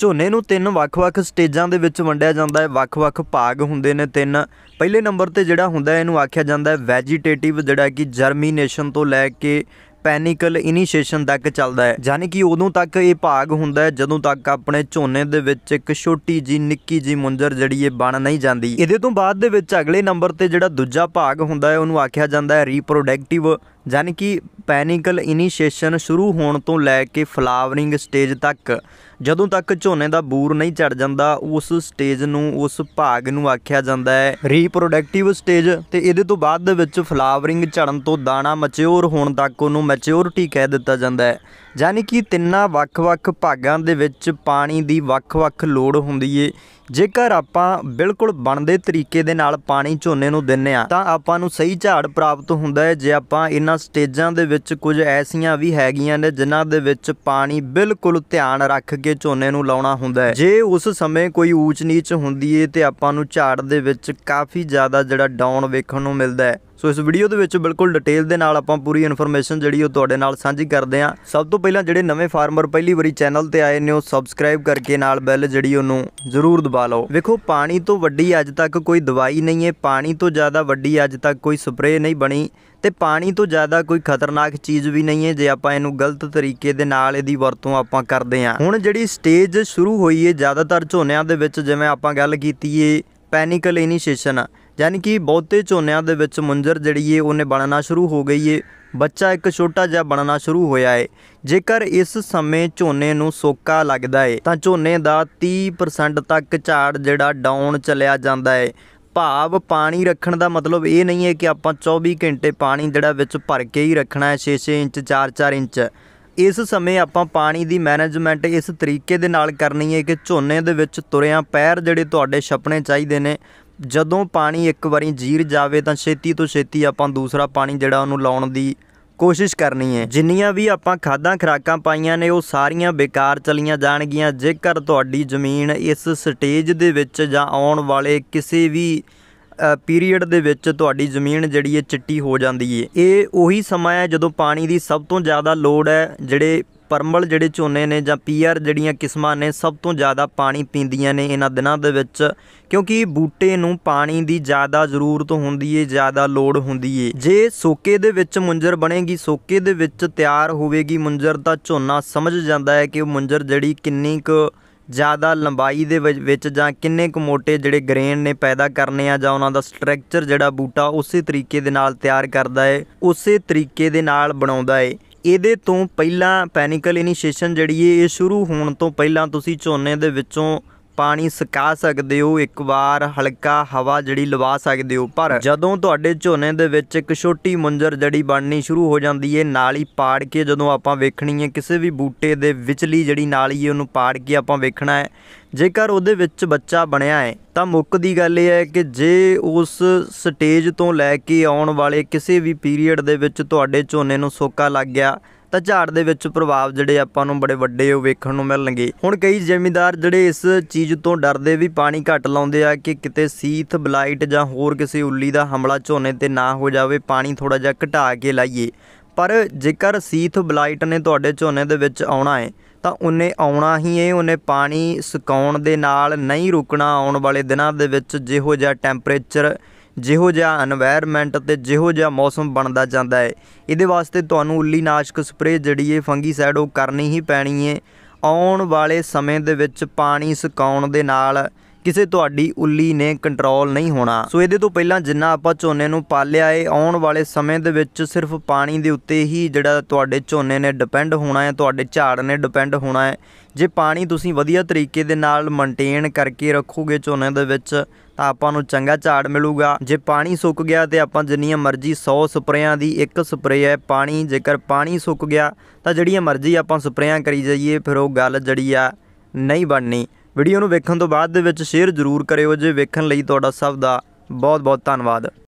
ਝੋਨੇ ਨੂੰ ਤਿੰਨ ਵੱਖ-ਵੱਖ ਸਟੇਜਾਂ ਦੇ ਵਿੱਚ ਵੰਡਿਆ ਜਾਂਦਾ ਹੈ ਵੱਖ-ਵੱਖ ਭਾਗ ਹੁੰਦੇ ਨੇ ਤਿੰਨ ਪਹਿਲੇ ਨੰਬਰ ਤੇ ਜਿਹੜਾ ਹੁੰਦਾ ਹੈ ਇਹਨੂੰ ਆਖਿਆ ਜਾਂਦਾ ਹੈ ਵੈਜੀਟੇਟਿਵ ਜਿਹੜਾ ਕਿ ਜਰਮੀਨੇਸ਼ਨ ਤੋਂ ਲੈ ਕੇ ਪੈਨਿਕਲ ਇਨੀਸ਼ੀਏਸ਼ਨ ਤੱਕ ਚੱਲਦਾ ਹੈ ਯਾਨੀ ਕਿ ਉਦੋਂ ਤੱਕ ਇਹ ਭਾਗ ਹੁੰਦਾ ਹੈ ਜਦੋਂ ਤੱਕ ਆਪਣੇ ਝੋਨੇ ਦੇ ਵਿੱਚ ਇੱਕ ਛੋਟੀ ਜੀ ਨਿੱਕੀ ਜੀ ਮੁੰਜਰ ਜਿਹੜੀ ਇਹ ਬਣ ਨਹੀਂ ਜਾਂਦੀ ਇਹਦੇ ਤੋਂ ਬਾਅਦ ਦੇ ਵਿੱਚ ਅਗਲੇ ਨੰਬਰ ਤੇ ਜਿਹੜਾ ਦੂਜਾ ਭਾਗ ਹੁੰਦਾ ਹੈ ਉਹਨੂੰ ਆਖਿਆ ਜਾਂਦਾ ਹੈ ਰੀਪਰੋਡਕਟਿਵ ਯਾਨੀ ਕਿ ਪੈਨਿਕਲ ਇਨੀਸ਼ੀਏਸ਼ਨ ਸ਼ੁਰੂ ਹੋਣ ਤੋਂ ਲੈ ਕੇ ਫਲਾਵਰਿੰਗ ਸਟੇਜ ਤੱਕ ਜਦੋਂ ਤੱਕ ਝੋਨੇ ਦਾ ਬੂਰ ਨਹੀਂ ਚੜ ਜਾਂਦਾ ਉਸ ਸਟੇਜ ਨੂੰ ਉਸ ਭਾਗ ਨੂੰ ਆਖਿਆ ਜਾਂਦਾ ਹੈ ਰੀਪਰੋਡਕਟਿਵ ਸਟੇਜ ਤੇ ਇਹਦੇ ਤੋਂ ਬਾਅਦ ਦੇ ਵਿੱਚ ਫਲਾਵਰਿੰਗ ਝੜਨ ਤੋਂ ਦਾਣਾ ਮੈਚਿਓਰ ਹੋਣ ਤੱਕ ਉਹਨੂੰ ਮੈਚਿਓਰਿਟੀ ਕਹਿ ਦਿੱਤਾ ਜਾਂਦਾ ਹੈ ਯਾਨੀ ਕਿ ਤਿੰਨਾਂ ਵੱਖ-ਵੱਖ ਭਾਗਾਂ ਦੇ ਵਿੱਚ ਪਾਣੀ ਦੀ ਵੱਖ-ਵੱਖ ਲੋੜ ਹੁੰਦੀ ਏ ਜੇਕਰ ਆਪਾਂ ਬਿਲਕੁਲ ਬਣਦੇ ਤਰੀਕੇ ਦੇ ਨਾਲ ਪਾਣੀ ਝੋਨੇ ਨੂੰ ਦਿੰਨੇ ਆ ਤਾਂ ਆਪਾਂ ਨੂੰ ਸਹੀ ਝਾੜ ਪ੍ਰਾਪਤ ਹੁੰਦਾ ਹੈ ਜੇ ਆਪਾਂ ਇਹਨਾਂ ਸਟੇਜਾਂ ਦੇ ਵਿੱਚ ਕੁਝ ਐਸੀਆਂ ਵੀ ਹੈਗੀਆਂ ਨੇ ਜਿਨ੍ਹਾਂ ਦੇ ਵਿੱਚ ਪਾਣੀ ਬਿਲਕੁਲ ਧਿਆਨ ਰੱਖ ਕੇ ਝੋਨੇ ਨੂੰ ਲਾਉਣਾ ਹੁੰਦਾ ਹੈ ਜੇ ਉਸ ਸਮੇਂ ਕੋਈ ਊਚ ਨੀਚ ਹੁੰਦੀ ਏ ਤੇ ਆਪਾਂ ਨੂੰ ਝਾੜ ਦੇ ਵਿੱਚ ਕਾਫੀ ਜ਼ਿਆਦਾ ਜਿਹੜਾ ਡਾਊਨ ਵੇਖਣ ਨੂੰ ਮਿਲਦਾ ਹੈ ਸੋ ਇਸ ਵੀਡੀਓ ਦੇ ਵਿੱਚ ਬਿਲਕੁਲ ਡਿਟੇਲ ਦੇ ਨਾਲ ਆਪਾਂ ਪੂਰੀ ਇਨਫੋਰਮੇਸ਼ਨ ਜਿਹੜੀ ਉਹ ਤੁਹਾਡੇ ਨਾਲ ਸਾਂਝੀ ਕਰਦੇ ਆ ਸਭ ਤੋਂ ਪਹਿਲਾਂ ਜਿਹੜੇ ਨਵੇਂ ਫਾਰਮਰ ਪਹਿਲੀ ਵਾਰੀ ਚੈਨਲ ਤੇ ਆਏ ਨੇ ਉਹ ਸਬਸਕ੍ਰਾਈਬ ਕਰਕੇ ਨਾਲ ਬੈਲ ਜਿਹੜੀ ਉਹਨੂੰ ਜ਼ਰੂਰ ਦਬਾ ਲਓ ਵੇਖੋ ਪਾਣੀ ਤੋਂ ਵੱਡੀ ਅੱਜ ਤੱਕ ਕੋਈ ਦਵਾਈ ਨਹੀਂ ਹੈ ਪਾਣੀ ਤੋਂ ਜ਼ਿਆਦਾ ਵੱਡੀ ਅੱਜ ਤੱਕ ਕੋਈ ਸਪਰੇਅ ਨਹੀਂ ਬਣੀ ਤੇ ਪਾਣੀ ਤੋਂ ਜ਼ਿਆਦਾ ਕੋਈ ਖਤਰਨਾਕ ਚੀਜ਼ ਵੀ ਨਹੀਂ ਹੈ ਜੇ ਆਪਾਂ ਇਹਨੂੰ ਗਲਤ ਤਰੀਕੇ ਦੇ ਨਾਲ ਇਹਦੀ ਵਰਤੋਂ ਆਪਾਂ ਕਰਦੇ ਆ ਹੁਣ ਜਿਹੜੀ ਸਟੇਜ ਸ਼ੁਰੂ ਹੋਈ ਹੈ ਜ਼ਿਆਦਾਤਰ ਝੋਨਿਆਂ ਦੇ ਵਿੱਚ ਜਿਵੇਂ ਆਪਾਂ ਗੱਲ ਕੀਤੀ ਏ ਪੈਨਿਕਲ ਇਨੀਸ਼ੀਏਸ਼ਨ ਯਾਨੀ ਕਿ ਬਹੁਤੇ ਝੋਨਿਆਂ ਦੇ ਵਿੱਚ ਮੁੰਜਰ ਜਿਹੜੀ ਏ ਉਹਨੇ ਬਣਨਾ ਸ਼ੁਰੂ ਹੋ ਗਈ ਏ ਬੱਚਾ ਇੱਕ ਛੋਟਾ ਜਿਹਾ ਬਣਨਾ ਸ਼ੁਰੂ ਹੋਇਆ ਏ ਜੇਕਰ ਇਸ ਸਮੇਂ ਝੋਨੇ ਨੂੰ ਸੋਕਾ ਲੱਗਦਾ ਏ ਤਾਂ ਝੋਨੇ ਦਾ 30% ਤੱਕ ਝਾੜ ਜਿਹੜਾ ਡਾਊਨ ਚੱਲਿਆ ਜਾਂਦਾ ਏ ਭਾਵ ਪਾਣੀ ਰੱਖਣ ਦਾ ਮਤਲਬ ਇਹ ਨਹੀਂ ਹੈ ਕਿ ਆਪਾਂ 24 ਘੰਟੇ ਪਾਣੀ ਜਿਹੜਾ ਵਿੱਚ ਭਰ ਕੇ ਹੀ ਰੱਖਣਾ ਹੈ 6-6 ਇੰਚ 4-4 ਇੰਚ ਇਸ ਸਮੇਂ ਆਪਾਂ ਪਾਣੀ ਦੀ ਮੈਨੇਜਮੈਂਟ ਇਸ ਤਰੀਕੇ ਦੇ ਨਾਲ ਕਰਨੀ ਹੈ ਕਿ ਝੋਨੇ ਦੇ ਵਿੱਚ ਤੁਰਿਆਂ ਪੈਰ ਜਿਹੜੇ ਤੁਹਾਡੇ ਛਪਣੇ ਚਾਹੀਦੇ ਨੇ ਜਦੋਂ ਪਾਣੀ ਇੱਕ ਵਾਰੀ ਜੀਰ ਜਾਵੇ ਤਾਂ ਛੇਤੀ ਤੋਂ ਛੇਤੀ ਆਪਾਂ ਦੂਸਰਾ ਪਾਣੀ ਜਿਹੜਾ ਉਹਨੂੰ ਲਾਉਣ ਦੀ ਕੋਸ਼ਿਸ਼ ਕਰਨੀ ਹੈ ਜਿੰਨੀਆਂ ਵੀ ਆਪਾਂ ਖਾਦਾਂ ਖਰਾਕਾਂ ਪਾਈਆਂ ਨੇ ਉਹ ਸਾਰੀਆਂ ਬੇਕਾਰ ਚਲੀਆਂ ਜਾਣਗੀਆਂ ਜੇਕਰ ਤੁਹਾਡੀ ਜ਼ਮੀਨ ਇਸ ਸਟੇਜ ਦੇ ਵਿੱਚ ਜਾਂ ਆਉਣ ਵਾਲੇ ਕਿਸੇ ਵੀ ਪੀਰੀਅਡ ਦੇ ਵਿੱਚ ਤੁਹਾਡੀ ਜ਼ਮੀਨ ਜਿਹੜੀ ਹੈ ਚਿੱਟੀ ਹੋ ਜਾਂਦੀ ਹੈ ਇਹ ਉਹੀ ਸਮਾਂ ਹੈ ਜਦੋਂ ਪਾਣੀ ਦੀ ਸਭ ਤੋਂ ਜ਼ਿਆਦਾ ਲੋੜ ਹੈ ਜਿਹੜੇ ਪਰਮਲ ਜਿਹੜੇ ਝੋਨੇ ਨੇ ਜਾਂ ਪੀਆਰ ਜਿਹੜੀਆਂ ਕਿਸਮਾਂ ਨੇ ਸਭ ਤੋਂ ਜ਼ਿਆਦਾ ਪਾਣੀ ਪੀਂਦੀਆਂ ਨੇ ਇਹਨਾਂ ਦਿਨਾਂ ਦੇ ਵਿੱਚ ਕਿਉਂਕਿ ਬੂਟੇ ਨੂੰ ਪਾਣੀ ਦੀ ਜ਼ਿਆਦਾ ਜ਼ਰੂਰਤ ਹੁੰਦੀ ਏ ਜ਼ਿਆਦਾ ਲੋੜ ਹੁੰਦੀ ਏ ਜੇ ਸੋਕੇ ਦੇ ਵਿੱਚ ਮੁੰਜਰ ਬਣੇਗੀ ਸੋਕੇ ਦੇ ਵਿੱਚ ਤਿਆਰ ਹੋਵੇਗੀ ਮੁੰਜਰ ਤਾਂ ਝੋਨਾ ਸਮਝ ਜਾਂਦਾ ਹੈ ਕਿ ਉਹ ਮੁੰਜਰ ਜਿਹੜੀ ਕਿੰਨੀ ਕੁ ਜ਼ਿਆਦਾ ਲੰਬਾਈ ਦੇ ਵਿੱਚ ਜਾਂ ਕਿੰਨੇ ਕੁ ਮੋਟੇ ਜਿਹੜੇ ਗ੍ਰੇਨ ਨੇ ਪੈਦਾ ਕਰਨੇ ਆ ਜਾਂ ਉਹਨਾਂ ਦਾ ਸਟਰਕਚਰ ਜਿਹੜਾ ਬੂਟਾ ਉਸੇ ਤਰੀਕੇ ਦੇ ਨਾਲ ਤਿਆਰ ਕਰਦਾ ਏ ਉਸੇ ਤਰੀਕੇ ਦੇ ਨਾਲ ਬਣਾਉਂਦਾ ਏ ਇਹਦੇ ਤੋਂ ਪਹਿਲਾਂ ਪੈਨਿਕਲ ਇਨੀਸ਼ੀਏਸ਼ਨ ਜਿਹੜੀ ਇਹ ਸ਼ੁਰੂ ਹੋਣ ਤੋਂ ਪਹਿਲਾਂ ਤੁਸੀਂ ਝੋਨੇ ਦੇ ਵਿੱਚੋਂ ਪਾਣੀ ਸੁਕਾ ਸਕਦੇ ਹੋ ਇੱਕ ਵਾਰ ਹਲਕਾ ਹਵਾ ਜਿਹੜੀ ਲਵਾ ਸਕਦੇ ਹੋ ਪਰ ਜਦੋਂ ਤੁਹਾਡੇ ਝੋਨੇ ਦੇ ਵਿੱਚ ਇੱਕ ਛੋਟੀ ਮੁੰਜਰ ਜੜੀ ਬਣਨੀ ਸ਼ੁਰੂ ਹੋ ਜਾਂਦੀ ਹੈ ਨਾਲ ਹੀ ਪਾੜ ਕੇ ਜਦੋਂ ਆਪਾਂ ਵੇਖਣੀ ਹੈ ਕਿਸੇ ਵੀ ਬੂਟੇ ਦੇ ਵਿਚਲੀ ਜਿਹੜੀ ਨਾਲੀ ਹੈ ਉਹਨੂੰ ਪਾੜ ਕੇ ਆਪਾਂ ਵੇਖਣਾ ਹੈ ਜੇਕਰ ਉਹਦੇ ਵਿੱਚ ਬੱਚਾ ਬਣਿਆ ਹੈ ਤਾਂ ਮੁੱਕ ਦੀ ਗੱਲ ਇਹ ਹੈ ਕਿ ਜੇ ਉਸ ਸਟੇਜ ਤੋਂ ਲੈ ਕੇ ਆਉਣ ਵਾਲੇ ਕਿਸੇ ਵੀ ਪੀਰੀਅਡ ਦੇ ਵਿੱਚ ਤੁਹਾਡੇ ਝੋਨੇ ਨੂੰ ਸੋਕਾ ਲੱਗ ਗਿਆ ਤਾਂ ਝਾੜ ਦੇ ਵਿੱਚ ਪ੍ਰਭਾਵ ਜਿਹੜੇ ਆਪਾਂ ਨੂੰ ਬੜੇ ਵੱਡੇ ਉਹ ਵੇਖਣ ਨੂੰ ਮਿਲਣਗੇ ਹੁਣ ਕਈ ਜ਼ਿਮੀਦਾਰ ਜਿਹੜੇ ਇਸ ਚੀਜ਼ ਤੋਂ ਡਰਦੇ ਵੀ ਪਾਣੀ ਘੱਟ ਲਾਉਂਦੇ ਆ ਕਿ ਕਿਤੇ ਸੀਥ ਬਲਾਈਟ ਜਾਂ ਹੋਰ ਕਿਸੇ ਉੱਲੀ ਦਾ ਹਮਲਾ ਝੋਨੇ ਤੇ ਨਾ ਹੋ ਜਾਵੇ ਪਾਣੀ ਥੋੜਾ ਜਿਹਾ ਘਟਾ ਕੇ ਲਾਈਏ ਪਰ ਜੇਕਰ ਸੀਥ ਬਲਾਈਟ ਨੇ ਤੁਹਾਡੇ ਝੋਨੇ ਦੇ ਵਿੱਚ ਆਉਣਾ ਹੈ ਤਾਂ ਉਹਨੇ ਆਉਣਾ ਹੀ ਹੈ ਉਹਨੇ ਪਾਣੀ ਸੁਕਾਉਣ ਦੇ ਨਾਲ ਨਹੀਂ ਰੁਕਣਾ ਆਉਣ ਵਾਲੇ ਦਿਨਾਂ ਦੇ ਵਿੱਚ ਜਿਹੋ ਜਿਹਾ ਟੈਂਪਰੇਚਰ ਜਿਹੋ ਜਿਹਾ এনवायरमेंट ਤੇ ਜਿਹੋ ਜਿਹਾ ਮੌਸਮ ਬਣਦਾ ਜਾਂਦਾ ਹੈ ਇਹਦੇ ਵਾਸਤੇ ਤੁਹਾਨੂੰ ਉੱਲੀ ਨਾਸ਼ਕ ਸਪਰੇਅ ਜਿਹੜੀ ਹੈ ਫੰਗੀਸਾਈਡ ਉਹ ਕਰਨੀ ਹੀ ਪੈਣੀ ਹੈ ਆਉਣ ਵਾਲੇ ਸਮੇਂ ਦੇ ਵਿੱਚ ਪਾਣੀ ਸੁਕਾਉਣ ਦੇ ਨਾਲ ਕਿਸੇ ਤੁਹਾਡੀ ਉੱਲੀ ਨੇ ਕੰਟਰੋਲ ਨਹੀਂ ਹੋਣਾ ਸੋ ਇਹਦੇ ਤੋਂ ਪਹਿਲਾਂ ਜਿੰਨਾ ਆਪਾਂ ਝੋਨੇ ਨੂੰ ਪਾਲਿਆ ਏ ਆਉਣ ਵਾਲੇ ਸਮੇਂ ਦੇ ਵਿੱਚ ਸਿਰਫ ਪਾਣੀ ਦੇ ਉੱਤੇ ਹੀ ਜਿਹੜਾ ਤੁਹਾਡੇ ਝੋਨੇ ਨੇ ਡਿਪੈਂਡ ਹੋਣਾ ਹੈ ਤੁਹਾਡੇ ਝਾੜ ਨੇ ਡਿਪੈਂਡ ਹੋਣਾ ਹੈ ਜੇ ਪਾਣੀ ਤੁਸੀਂ ਵਧੀਆ ਤਰੀਕੇ ਦੇ ਨਾਲ ਮੇਨਟੇਨ ਕਰਕੇ ਰੱਖੋਗੇ ਝੋਨੇ ਦੇ ਵਿੱਚ ਤਾਂ ਆਪਾਂ ਨੂੰ ਚੰਗਾ ਝਾੜ ਮਿਲੂਗਾ ਜੇ ਪਾਣੀ ਸੁੱਕ ਗਿਆ ਤੇ ਆਪਾਂ ਜਿੰਨੀਆਂ ਮਰਜ਼ੀ 100 ਸਪਰੇਆਂ ਦੀ ਇੱਕ ਸਪਰੇ ਹੈ ਪਾਣੀ ਜੇਕਰ ਪਾਣੀ ਸੁੱਕ ਗਿਆ ਤਾਂ ਜਿਹੜੀਆਂ ਮਰਜ਼ੀ ਆਪਾਂ ਸਪਰੇਆਂ ਕਰੀ ਜਾਈਏ ਫਿਰ ਉਹ ਗੱਲ ਜੜੀ ਆ ਨਹੀਂ ਬਣਨੀ ਵੀਡੀਓ ਨੂੰ ਵੇਖਣ ਤੋਂ ਬਾਅਦ ਦੇ ਵਿੱਚ ਸ਼ੇਅਰ ਜ਼ਰੂਰ ਕਰਿਓ ਜੇ ਵੇਖਣ ਲਈ ਤੁਹਾਡਾ ਸਭ ਦਾ ਬਹੁਤ ਬਹੁਤ ਧੰਨਵਾਦ